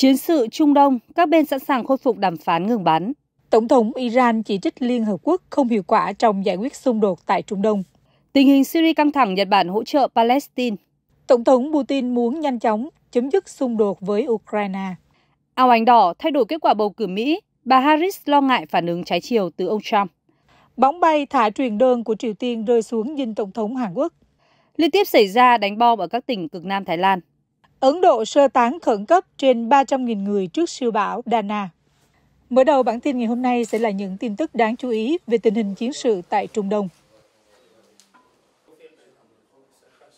Chiến sự Trung Đông, các bên sẵn sàng khôi phục đàm phán ngừng bắn. Tổng thống Iran chỉ trích Liên Hợp Quốc không hiệu quả trong giải quyết xung đột tại Trung Đông. Tình hình Syria căng thẳng Nhật Bản hỗ trợ Palestine. Tổng thống Putin muốn nhanh chóng chấm dứt xung đột với Ukraine. Áo ánh đỏ thay đổi kết quả bầu cử Mỹ, bà Harris lo ngại phản ứng trái chiều từ ông Trump. Bóng bay thả truyền đơn của Triều Tiên rơi xuống dinh Tổng thống Hàn Quốc. Liên tiếp xảy ra đánh bom ở các tỉnh cực Nam Thái Lan. Ấn Độ sơ tán khẩn cấp trên 300.000 người trước siêu bão Dana. Mở đầu bản tin ngày hôm nay sẽ là những tin tức đáng chú ý về tình hình chiến sự tại Trung Đông.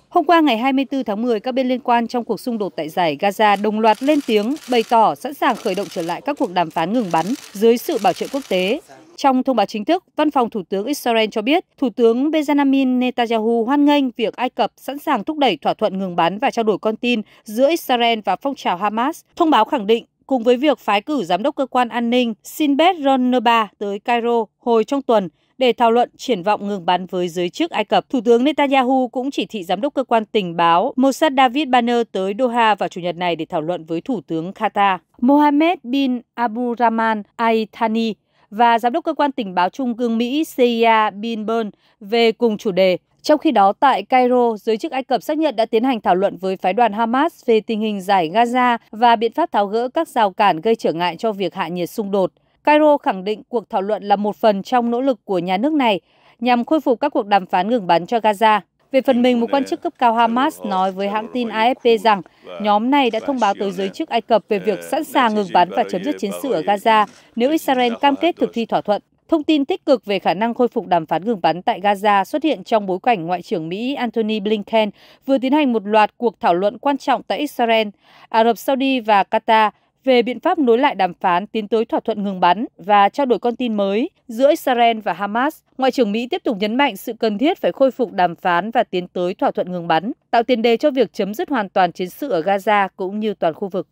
Hôm qua ngày 24 tháng 10, các bên liên quan trong cuộc xung đột tại giải Gaza đồng loạt lên tiếng bày tỏ sẵn sàng khởi động trở lại các cuộc đàm phán ngừng bắn dưới sự bảo trợ quốc tế trong thông báo chính thức, văn phòng Thủ tướng Israel cho biết, Thủ tướng Benjamin Netanyahu hoan nghênh việc Ai Cập sẵn sàng thúc đẩy thỏa thuận ngừng bắn và trao đổi con tin giữa Israel và phong trào Hamas. Thông báo khẳng định cùng với việc phái cử giám đốc cơ quan an ninh Sinbad Roneba tới Cairo hồi trong tuần để thảo luận triển vọng ngừng bắn với giới chức Ai Cập. Thủ tướng Netanyahu cũng chỉ thị giám đốc cơ quan tình báo Mossad David Banner tới Doha vào chủ nhật này để thảo luận với Thủ tướng Qatar. Mohammed bin Abdurrahman Al Thani, và Giám đốc Cơ quan Tình báo Trung ương Mỹ CIA e Bin Burn về cùng chủ đề. Trong khi đó, tại Cairo, giới chức Ai Cập xác nhận đã tiến hành thảo luận với phái đoàn Hamas về tình hình giải Gaza và biện pháp tháo gỡ các rào cản gây trở ngại cho việc hạ nhiệt xung đột. Cairo khẳng định cuộc thảo luận là một phần trong nỗ lực của nhà nước này nhằm khôi phục các cuộc đàm phán ngừng bắn cho Gaza. Về phần mình, một quan chức cấp cao Hamas nói với hãng tin AFP rằng nhóm này đã thông báo tới giới chức Ai Cập về ờ, việc sẵn sàng ngừng bắn và chấm dứt chiến sự ở Gaza nếu Israel cam kết thực thi thỏa thuận. Thông tin tích cực về khả năng khôi phục đàm phán ngừng bắn tại Gaza xuất hiện trong bối cảnh Ngoại trưởng Mỹ Antony Blinken vừa tiến hành một loạt cuộc thảo luận quan trọng tại Israel, Ả Rập Saudi và Qatar về biện pháp nối lại đàm phán tiến tới thỏa thuận ngừng bắn và trao đổi con tin mới giữa Israel và Hamas, Ngoại trưởng Mỹ tiếp tục nhấn mạnh sự cần thiết phải khôi phục đàm phán và tiến tới thỏa thuận ngừng bắn, tạo tiền đề cho việc chấm dứt hoàn toàn chiến sự ở Gaza cũng như toàn khu vực.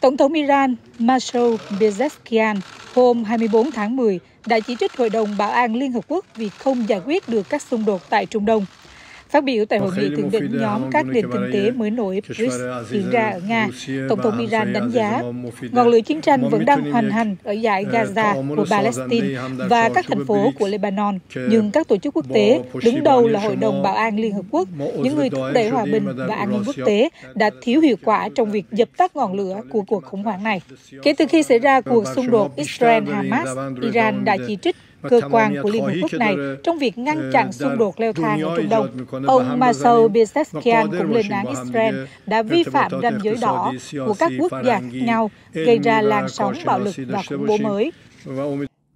Tổng thống Iran Massoud Pezeshkian hôm 24 tháng 10 đã chỉ trích Hội đồng Bảo an Liên Hợp Quốc vì không giải quyết được các xung đột tại Trung Đông. Phát biểu tại hội nghị thượng đỉnh nhóm các nền kinh tế mới nổi BRICS diễn ra ở Nga, Tổng thống Iran đánh giá ngọn lửa chiến tranh vẫn đang hoành hành ở giải Gaza của Palestine và các thành phố của Lebanon, nhưng các tổ chức quốc tế, đứng đầu là Hội đồng Bảo an Liên Hợp Quốc, những người thúc đẩy hòa bình và an ninh quốc tế đã thiếu hiệu quả trong việc dập tắt ngọn lửa của cuộc khủng hoảng này. Kể từ khi xảy ra cuộc xung đột Israel-Hamas, Iran đã chỉ trích cơ quan của Liên Hợp Quốc này trong việc ngăn chặn xung đột leo thang ở Trung Đông. Ông Massoud Pezeshkian cũng lên án Israel đã vi phạm ranh giới đỏ của các quốc gia nhau, gây ra làn sóng bạo lực và khủng bố mới.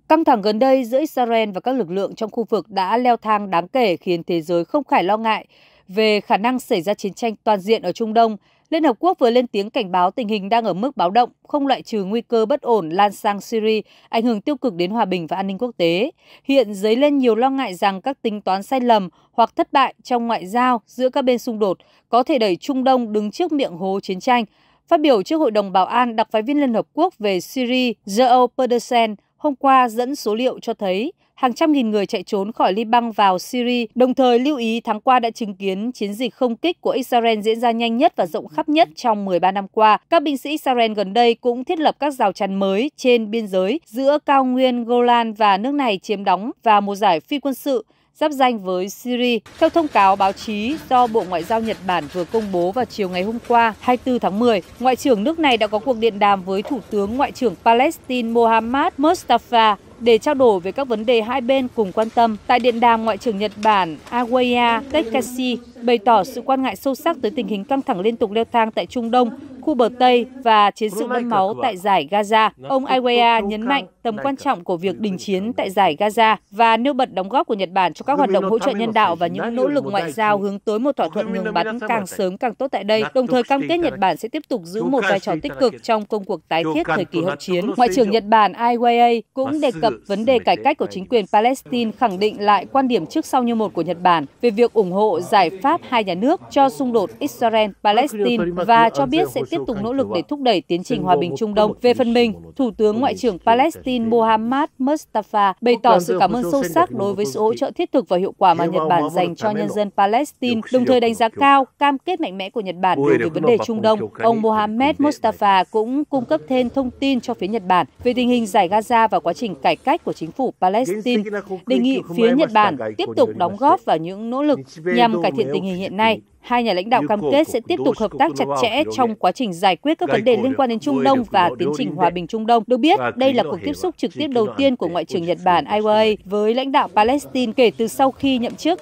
Căng thẳng gần đây giữa Israel và các lực lượng trong khu vực đã leo thang đáng kể khiến thế giới không khỏi lo ngại về khả năng xảy ra chiến tranh toàn diện ở Trung Đông Liên Hợp Quốc vừa lên tiếng cảnh báo tình hình đang ở mức báo động, không loại trừ nguy cơ bất ổn lan sang Syria, ảnh hưởng tiêu cực đến hòa bình và an ninh quốc tế. Hiện dấy lên nhiều lo ngại rằng các tính toán sai lầm hoặc thất bại trong ngoại giao giữa các bên xung đột có thể đẩy Trung Đông đứng trước miệng hố chiến tranh. Phát biểu trước Hội đồng Bảo an, đặc phái viên Liên Hợp Quốc về Syria Joe Pedersen hôm qua dẫn số liệu cho thấy hàng trăm nghìn người chạy trốn khỏi Liban vào Syria, đồng thời lưu ý tháng qua đã chứng kiến chiến dịch không kích của Israel diễn ra nhanh nhất và rộng khắp nhất trong 13 năm qua. Các binh sĩ Israel gần đây cũng thiết lập các rào chắn mới trên biên giới giữa cao nguyên Golan và nước này chiếm đóng và một giải phi quân sự giáp danh với Syria. Theo thông cáo báo chí do Bộ Ngoại giao Nhật Bản vừa công bố vào chiều ngày hôm qua, 24 tháng 10, Ngoại trưởng nước này đã có cuộc điện đàm với Thủ tướng Ngoại trưởng Palestine Mohammad Mustafa để trao đổi về các vấn đề hai bên cùng quan tâm tại điện đàm Ngoại trưởng Nhật Bản Awaya Takashi bày tỏ sự quan ngại sâu sắc tới tình hình căng thẳng liên tục leo thang tại Trung Đông, khu bờ Tây và chiến sự đẫm máu tại giải Gaza. Ông Iwaya nhấn mạnh tầm quan trọng của việc đình chiến tại giải Gaza và nêu bật đóng góp của Nhật Bản cho các hoạt động hỗ trợ nhân đạo và những nỗ lực ngoại giao hướng tới một thỏa thuận ngừng bắn càng sớm càng tốt tại đây, đồng thời cam kết Nhật Bản sẽ tiếp tục giữ một vai trò tích cực trong công cuộc tái thiết thời kỳ hậu chiến. Ngoại trưởng Nhật Bản Iwaya cũng đề cập vấn đề cải cách của chính quyền Palestine khẳng định lại quan điểm trước sau như một của Nhật Bản về việc ủng hộ giải pháp Pháp hai nhà nước cho xung đột Israel-Palestine và cho biết sẽ tiếp tục nỗ lực để thúc đẩy tiến trình hòa bình Trung Đông. Về phần mình, Thủ tướng Ngoại trưởng Palestine Mohammad Mustafa bày tỏ sự cảm ơn sâu sắc đối với sự hỗ trợ thiết thực và hiệu quả mà Nhật Bản dành cho nhân dân Palestine, đồng thời đánh giá cao cam kết mạnh mẽ của Nhật Bản đối với vấn đề Trung Đông. Ông Mohammad Mustafa cũng cung cấp thêm thông tin cho phía Nhật Bản về tình hình giải Gaza và quá trình cải cách của chính phủ Palestine, đề nghị phía Nhật Bản tiếp tục đóng góp vào những nỗ lực nhằm cải thiện tình tình hình hiện nay, hai nhà lãnh đạo cam kết sẽ tiếp tục hợp tác chặt chẽ trong quá trình giải quyết các vấn đề liên quan đến Trung Đông và tiến trình hòa bình Trung Đông. Được biết, đây là cuộc tiếp xúc trực tiếp đầu tiên của Ngoại trưởng Nhật Bản Ai với lãnh đạo Palestine kể từ sau khi nhậm chức.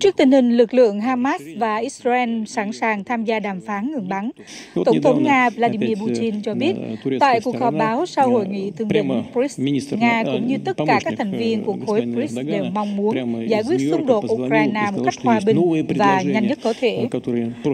Trước tình hình lực lượng Hamas và Israel sẵn sàng tham gia đàm phán ngừng bắn, Tổng thống Nga Vladimir Putin cho biết tại cuộc họp báo sau hội nghị thượng đỉnh BRICS, Nga cũng như tất cả các thành viên của khối BRICS đều mong muốn giải quyết xung đột Ukraine một cách hòa bình và nhanh nhất có thể.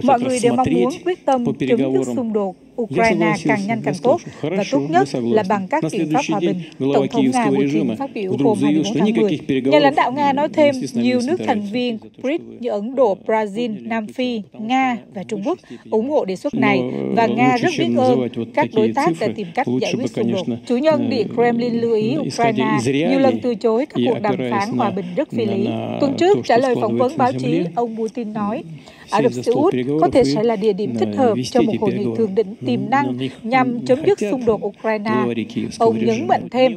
Mọi người đều mong muốn quyết tâm chấm dứt xung đột Ukraine càng nhanh càng tốt và tốt nhất là bằng các biện pháp hòa bình. Tổng thống Nga Putin phát biểu hôm 24 tháng 10. Nhà lãnh đạo Nga nói thêm nhiều nước thành viên BRICS như Ấn Độ, Brazil, Nam Phi, Nga và Trung Quốc ủng hộ đề xuất này và э, Nga rất biết ơn các đối tác đã tìm cách giải quyết xung đột. Chủ nhân Điện э, Kremlin lưu ý Ukraine à, nhiều lần từ chối các cuộc đàm phán hòa bình rất Phi Lý. Tuần trước, trả lời phỏng vấn báo chí, ông Putin nói, Ả Rập Xê Út có thể sẽ là địa điểm thích hợp cho một hội nghị thượng đỉnh tiềm năng nhằm chấm dứt xung đột Ukraine. Ông nhấn mạnh thêm,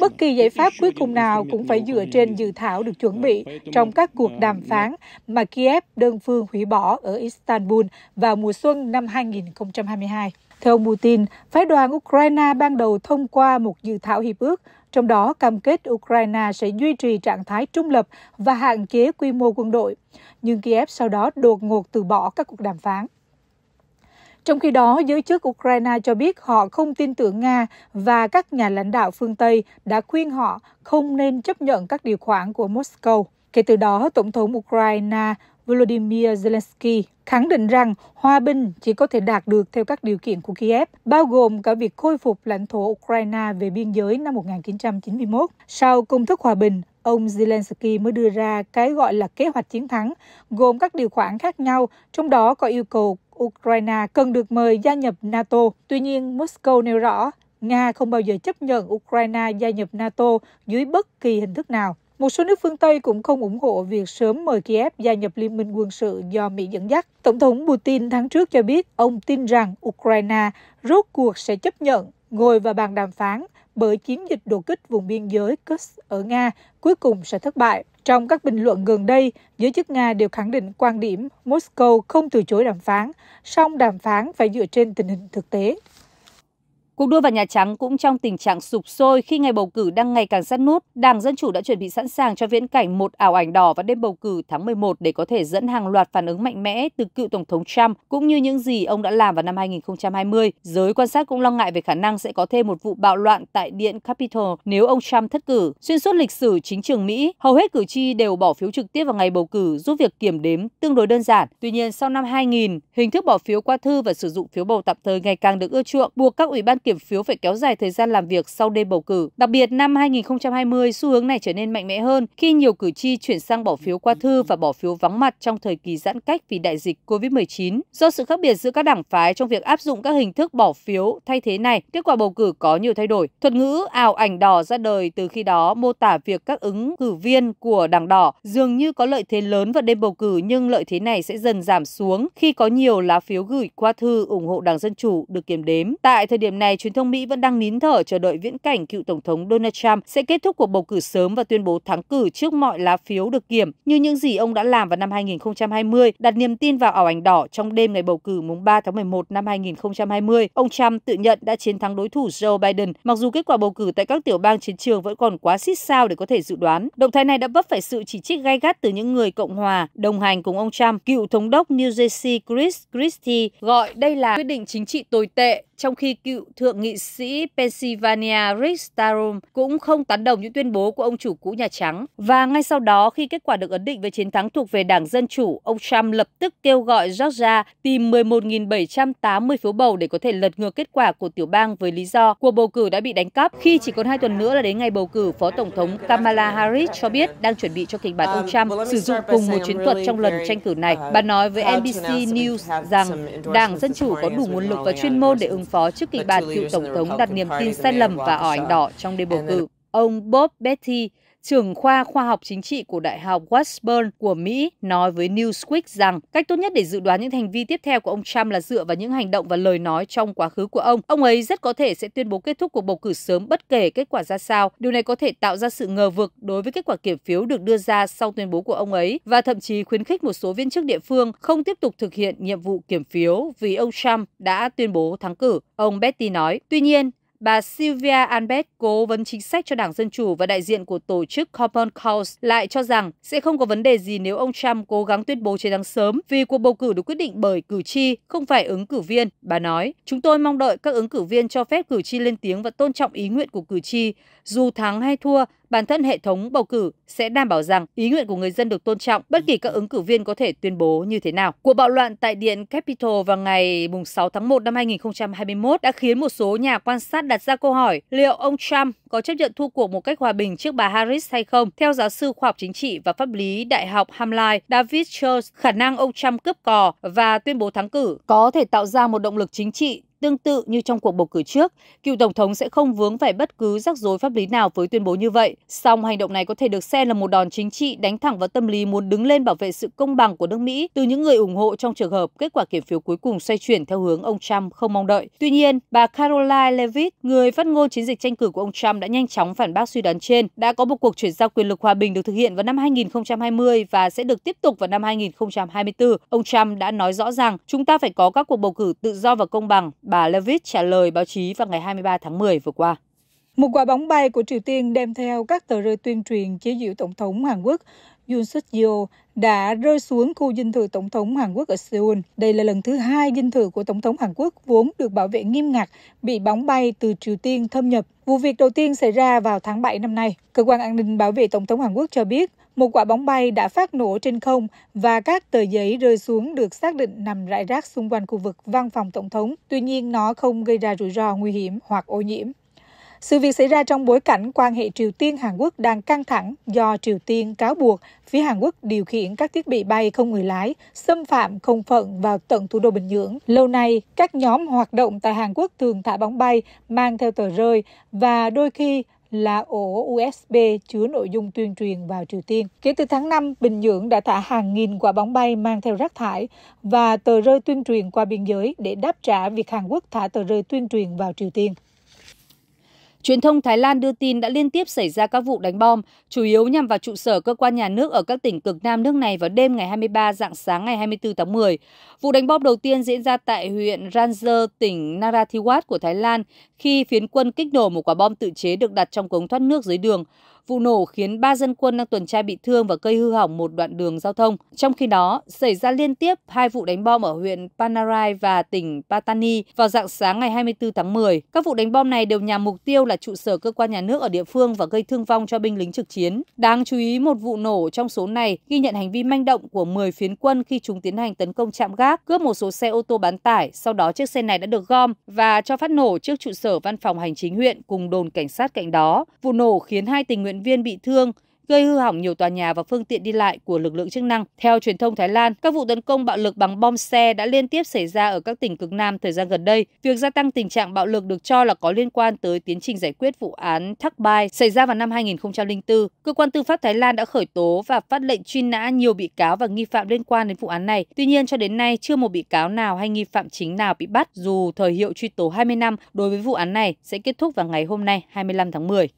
bất kỳ giải pháp cuối cùng nào cũng phải dựa trên dự thảo được chuẩn bị trong các cuộc đàm phán mà Kiev đơn phương hủy bỏ ở Istanbul vào mùa xuân năm 2022. Theo ông Putin, phái đoàn Ukraine ban đầu thông qua một dự thảo hiệp ước, trong đó cam kết Ukraine sẽ duy trì trạng thái trung lập và hạn chế quy mô quân đội. Nhưng Kiev sau đó đột ngột từ bỏ các cuộc đàm phán. Trong khi đó, giới chức Ukraine cho biết họ không tin tưởng Nga và các nhà lãnh đạo phương Tây đã khuyên họ không nên chấp nhận các điều khoản của Moscow. Kể từ đó, Tổng thống Ukraine Volodymyr Zelensky khẳng định rằng hòa bình chỉ có thể đạt được theo các điều kiện của Kiev, bao gồm cả việc khôi phục lãnh thổ Ukraine về biên giới năm 1991. Sau công thức hòa bình, ông Zelensky mới đưa ra cái gọi là kế hoạch chiến thắng, gồm các điều khoản khác nhau, trong đó có yêu cầu Ukraine cần được mời gia nhập NATO. Tuy nhiên, Moscow nêu rõ Nga không bao giờ chấp nhận Ukraine gia nhập NATO dưới bất kỳ hình thức nào. Một số nước phương Tây cũng không ủng hộ việc sớm mời Kiev gia nhập liên minh quân sự do Mỹ dẫn dắt. Tổng thống Putin tháng trước cho biết ông tin rằng Ukraine rốt cuộc sẽ chấp nhận ngồi vào bàn đàm phán bởi chiến dịch đột kích vùng biên giới Kursk ở Nga cuối cùng sẽ thất bại. Trong các bình luận gần đây, giới chức Nga đều khẳng định quan điểm Moscow không từ chối đàm phán, song đàm phán phải dựa trên tình hình thực tế. Cuộc đua vào Nhà Trắng cũng trong tình trạng sụp sôi khi ngày bầu cử đang ngày càng sát nút. Đảng Dân Chủ đã chuẩn bị sẵn sàng cho viễn cảnh một ảo ảnh đỏ vào đêm bầu cử tháng 11 để có thể dẫn hàng loạt phản ứng mạnh mẽ từ cựu Tổng thống Trump cũng như những gì ông đã làm vào năm 2020. Giới quan sát cũng lo ngại về khả năng sẽ có thêm một vụ bạo loạn tại Điện Capitol nếu ông Trump thất cử. Xuyên suốt lịch sử chính trường Mỹ, hầu hết cử tri đều bỏ phiếu trực tiếp vào ngày bầu cử giúp việc kiểm đếm tương đối đơn giản. Tuy nhiên, sau năm 2000, hình thức bỏ phiếu qua thư và sử dụng phiếu bầu tạm thời ngày càng được ưa chuộng, buộc các ủy ban kiểm phiếu phải kéo dài thời gian làm việc sau đêm bầu cử. Đặc biệt năm 2020, xu hướng này trở nên mạnh mẽ hơn khi nhiều cử tri chuyển sang bỏ phiếu qua thư và bỏ phiếu vắng mặt trong thời kỳ giãn cách vì đại dịch COVID-19. Do sự khác biệt giữa các đảng phái trong việc áp dụng các hình thức bỏ phiếu thay thế này, kết quả bầu cử có nhiều thay đổi. Thuật ngữ ảo ảnh đỏ ra đời từ khi đó mô tả việc các ứng cử viên của đảng đỏ dường như có lợi thế lớn vào đêm bầu cử nhưng lợi thế này sẽ dần giảm xuống khi có nhiều lá phiếu gửi qua thư ủng hộ Đảng Dân Chủ được kiểm đếm. Tại thời điểm này, này, truyền thông Mỹ vẫn đang nín thở chờ đợi viễn cảnh cựu Tổng thống Donald Trump sẽ kết thúc cuộc bầu cử sớm và tuyên bố thắng cử trước mọi lá phiếu được kiểm, như những gì ông đã làm vào năm 2020, đặt niềm tin vào ảo ảnh đỏ trong đêm ngày bầu cử mùng 3 tháng 11 năm 2020. Ông Trump tự nhận đã chiến thắng đối thủ Joe Biden, mặc dù kết quả bầu cử tại các tiểu bang chiến trường vẫn còn quá xít sao để có thể dự đoán. Động thái này đã vấp phải sự chỉ trích gay gắt từ những người Cộng hòa đồng hành cùng ông Trump. Cựu thống đốc New Jersey Chris Christie gọi đây là quyết định chính trị tồi tệ trong khi cựu thượng nghị sĩ Pennsylvania Rick Starom cũng không tán đồng những tuyên bố của ông chủ cũ Nhà Trắng. Và ngay sau đó, khi kết quả được ấn định về chiến thắng thuộc về Đảng Dân Chủ, ông Trump lập tức kêu gọi Georgia tìm 11.780 phiếu bầu để có thể lật ngược kết quả của tiểu bang với lý do cuộc bầu cử đã bị đánh cắp. Khi chỉ còn hai tuần nữa là đến ngày bầu cử, Phó Tổng thống Kamala Harris cho biết đang chuẩn bị cho kịch bản ông Trump um, sử dụng cùng một chiến thuật trong lần tranh cử này. Uh, Bà nói với NBC News rằng Đảng Dân Chủ có đủ nguồn lực và chuyên môn để ứng phó trước kịch bản cựu Tổng thống đặt niềm tin sai lầm và ảnh đỏ trong đêm bầu cử. Ông Bob Betty, trưởng khoa khoa học chính trị của Đại học Westburn của Mỹ, nói với Newsweek rằng cách tốt nhất để dự đoán những hành vi tiếp theo của ông Trump là dựa vào những hành động và lời nói trong quá khứ của ông. Ông ấy rất có thể sẽ tuyên bố kết thúc cuộc bầu cử sớm bất kể kết quả ra sao. Điều này có thể tạo ra sự ngờ vực đối với kết quả kiểm phiếu được đưa ra sau tuyên bố của ông ấy và thậm chí khuyến khích một số viên chức địa phương không tiếp tục thực hiện nhiệm vụ kiểm phiếu vì ông Trump đã tuyên bố thắng cử. Ông Betty nói. Tuy nhiên, bà Sylvia Albert, cố vấn chính sách cho Đảng Dân Chủ và đại diện của tổ chức Common Cause, lại cho rằng sẽ không có vấn đề gì nếu ông Trump cố gắng tuyên bố chiến thắng sớm vì cuộc bầu cử được quyết định bởi cử tri, không phải ứng cử viên. Bà nói, chúng tôi mong đợi các ứng cử viên cho phép cử tri lên tiếng và tôn trọng ý nguyện của cử tri. Dù thắng hay thua, bản thân hệ thống bầu cử sẽ đảm bảo rằng ý nguyện của người dân được tôn trọng bất kỳ các ứng cử viên có thể tuyên bố như thế nào. Cuộc bạo loạn tại Điện Capitol vào ngày 6 tháng 1 năm 2021 đã khiến một số nhà quan sát đặt ra câu hỏi liệu ông Trump có chấp nhận thua cuộc một cách hòa bình trước bà Harris hay không. Theo giáo sư khoa học chính trị và pháp lý Đại học Hamline David Schultz, khả năng ông Trump cướp cò và tuyên bố thắng cử có thể tạo ra một động lực chính trị Tương tự như trong cuộc bầu cử trước, cựu Tổng thống sẽ không vướng phải bất cứ rắc rối pháp lý nào với tuyên bố như vậy. Song hành động này có thể được xem là một đòn chính trị đánh thẳng vào tâm lý muốn đứng lên bảo vệ sự công bằng của nước Mỹ từ những người ủng hộ trong trường hợp kết quả kiểm phiếu cuối cùng xoay chuyển theo hướng ông Trump không mong đợi. Tuy nhiên, bà Caroline Levitt, người phát ngôn chiến dịch tranh cử của ông Trump đã nhanh chóng phản bác suy đoán trên. Đã có một cuộc chuyển giao quyền lực hòa bình được thực hiện vào năm 2020 và sẽ được tiếp tục vào năm 2024. Ông Trump đã nói rõ rằng chúng ta phải có các cuộc bầu cử tự do và công bằng bà Levitt trả lời báo chí vào ngày 23 tháng 10 vừa qua. Một quả bóng bay của Triều Tiên đem theo các tờ rơi tuyên truyền chế giễu Tổng thống Hàn Quốc Yoon Suk Yeol đã rơi xuống khu dinh thự Tổng thống Hàn Quốc ở Seoul. Đây là lần thứ hai dinh thự của Tổng thống Hàn Quốc vốn được bảo vệ nghiêm ngặt bị bóng bay từ Triều Tiên thâm nhập. Vụ việc đầu tiên xảy ra vào tháng 7 năm nay. Cơ quan an ninh bảo vệ Tổng thống Hàn Quốc cho biết một quả bóng bay đã phát nổ trên không và các tờ giấy rơi xuống được xác định nằm rải rác xung quanh khu vực văn phòng Tổng thống. Tuy nhiên, nó không gây ra rủi ro nguy hiểm hoặc ô nhiễm. Sự việc xảy ra trong bối cảnh quan hệ Triều Tiên-Hàn Quốc đang căng thẳng do Triều Tiên cáo buộc phía Hàn Quốc điều khiển các thiết bị bay không người lái, xâm phạm không phận vào tận thủ đô Bình Nhưỡng. Lâu nay, các nhóm hoạt động tại Hàn Quốc thường thả bóng bay, mang theo tờ rơi và đôi khi là ổ USB chứa nội dung tuyên truyền vào Triều Tiên. Kể từ tháng 5, Bình Nhưỡng đã thả hàng nghìn quả bóng bay mang theo rác thải và tờ rơi tuyên truyền qua biên giới để đáp trả việc Hàn Quốc thả tờ rơi tuyên truyền vào Triều Tiên. Truyền thông Thái Lan đưa tin đã liên tiếp xảy ra các vụ đánh bom, chủ yếu nhằm vào trụ sở cơ quan nhà nước ở các tỉnh cực Nam nước này vào đêm ngày 23 dạng sáng ngày 24 tháng 10. Vụ đánh bom đầu tiên diễn ra tại huyện Ranjer, tỉnh Narathiwat của Thái Lan khi phiến quân kích nổ một quả bom tự chế được đặt trong cống thoát nước dưới đường. Vụ nổ khiến ba dân quân đang tuần tra bị thương và gây hư hỏng một đoạn đường giao thông. Trong khi đó, xảy ra liên tiếp hai vụ đánh bom ở huyện Panarai và tỉnh Patani vào dạng sáng ngày 24 tháng 10. Các vụ đánh bom này đều nhằm mục tiêu là trụ sở cơ quan nhà nước ở địa phương và gây thương vong cho binh lính trực chiến. Đáng chú ý, một vụ nổ trong số này ghi nhận hành vi manh động của 10 phiến quân khi chúng tiến hành tấn công trạm gác, cướp một số xe ô tô bán tải. Sau đó, chiếc xe này đã được gom và cho phát nổ trước trụ sở văn phòng hành chính huyện cùng đồn cảnh sát cạnh đó. Vụ nổ khiến hai tình nguyện thuyền viên bị thương, gây hư hỏng nhiều tòa nhà và phương tiện đi lại của lực lượng chức năng. Theo truyền thông Thái Lan, các vụ tấn công bạo lực bằng bom xe đã liên tiếp xảy ra ở các tỉnh cực Nam thời gian gần đây. Việc gia tăng tình trạng bạo lực được cho là có liên quan tới tiến trình giải quyết vụ án Thác Bai xảy ra vào năm 2004. Cơ quan tư pháp Thái Lan đã khởi tố và phát lệnh truy nã nhiều bị cáo và nghi phạm liên quan đến vụ án này. Tuy nhiên, cho đến nay chưa một bị cáo nào hay nghi phạm chính nào bị bắt dù thời hiệu truy tố 20 năm đối với vụ án này sẽ kết thúc vào ngày hôm nay 25 tháng 10.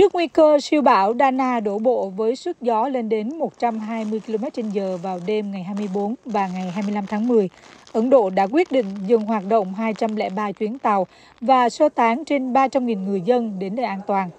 Trước nguy cơ siêu bão Dana đổ bộ với sức gió lên đến 120 km/h vào đêm ngày 24 và ngày 25 tháng 10, Ấn Độ đã quyết định dừng hoạt động 203 chuyến tàu và sơ tán trên 300.000 người dân đến nơi an toàn.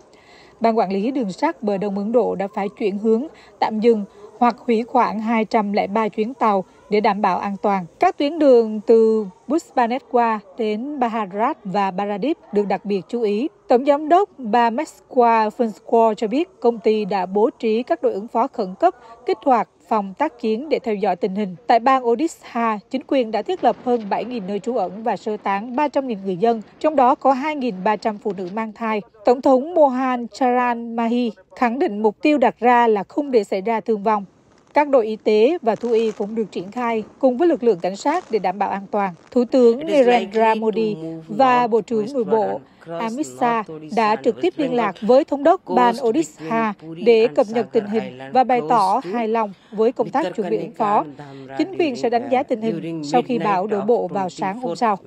Ban quản lý đường sắt bờ đông Ấn Độ đã phải chuyển hướng, tạm dừng hoặc hủy khoảng 203 chuyến tàu để đảm bảo an toàn. Các tuyến đường từ Buspanetqua đến Baharat và Paradip được đặc biệt chú ý. Tổng giám đốc Bamesqua Funsqua cho biết công ty đã bố trí các đội ứng phó khẩn cấp kích hoạt phòng tác chiến để theo dõi tình hình. Tại bang Odisha, chính quyền đã thiết lập hơn 7.000 nơi trú ẩn và sơ tán 300.000 người dân, trong đó có 2.300 phụ nữ mang thai. Tổng thống Mohan Charan Mahi khẳng định mục tiêu đặt ra là không để xảy ra thương vong. Các đội y tế và thu y cũng được triển khai cùng với lực lượng cảnh sát để đảm bảo an toàn. Thủ tướng Narendra Modi và Bộ trưởng Nội bộ Amit Shah đã trực tiếp liên lạc với Thống đốc bang Odisha để cập nhật tình hình và bày tỏ hài lòng với công tác chuẩn bị ứng phó. Chính quyền sẽ đánh giá tình hình sau khi bão đổ bộ vào sáng hôm sau.